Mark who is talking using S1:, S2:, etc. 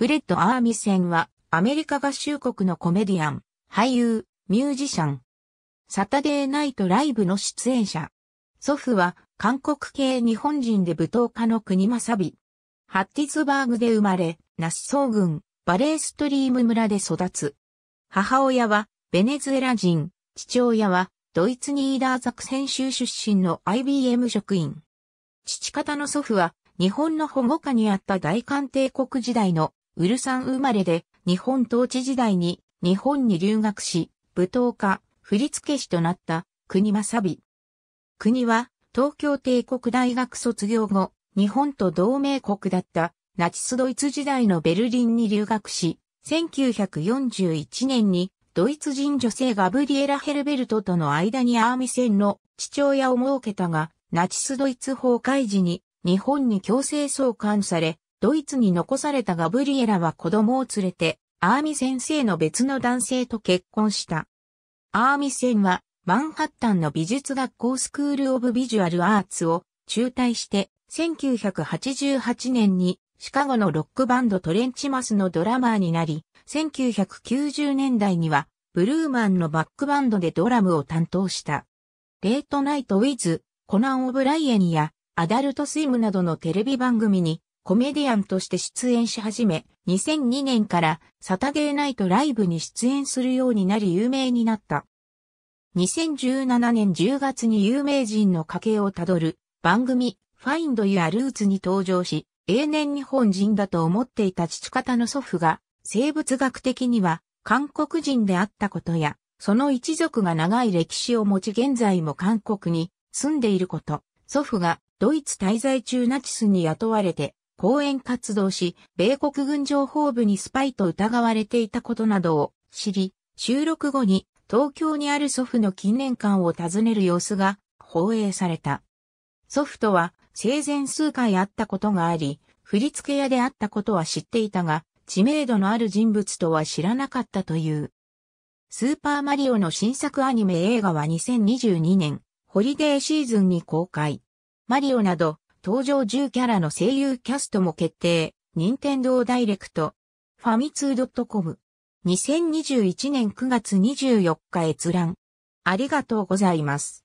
S1: フレッド・アーミセンは、アメリカ合衆国のコメディアン、俳優、ミュージシャン。サタデーナイトライブの出演者。祖父は、韓国系日本人で舞踏家の国正美。ハッティズバーグで生まれ、ナッソー郡、バレーストリーム村で育つ。母親は、ベネズエラ人、父親は、ドイツニーダーザクセン州出身の IBM 職員。父方の祖父は、日本の保護下にあった大韓帝国時代のウルサン生まれで、日本統治時代に日本に留学し、舞踏家、振付師となった国正美。国は東京帝国大学卒業後、日本と同盟国だったナチスドイツ時代のベルリンに留学し、1941年にドイツ人女性ガブリエラ・ヘルベルトとの間にアーミ戦の父親を設けたが、ナチスドイツ崩壊時に日本に強制送還され、ドイツに残されたガブリエラは子供を連れて、アーミ先生の別の男性と結婚した。アーミセンは、マンハッタンの美術学校スクール・オブ・ビジュアル・アーツを中退して、1988年にシカゴのロックバンドトレンチマスのドラマーになり、1990年代にはブルーマンのバックバンドでドラムを担当した。レートナイト・ウィズ、コナン・オブライエンやアダルト・スイムなどのテレビ番組にコメディアンとして出演し始め、2002年からサタデーナイトライブに出演するようになり有名になった。2017年10月に有名人の家系をたどる番組ファインドやルーツに登場し、永年日本人だと思っていた父方の祖父が生物学的には韓国人であったことや、その一族が長い歴史を持ち現在も韓国に住んでいること、祖父がドイツ滞在中ナチスに雇われて講演活動し、米国軍情報部にスパイと疑われていたことなどを知り、収録後に東京にある祖父の近年館を訪ねる様子が放映された。祖父とは生前数回会ったことがあり、振付屋であったことは知っていたが、知名度のある人物とは知らなかったという。スーパーマリオの新作アニメ映画は2022年、ホリデーシーズンに公開。マリオなど登場10キャラの声優キャストも決定、任天堂ダイレクト、ファミツー .com、2021年9月24日閲覧。ありがとうございます。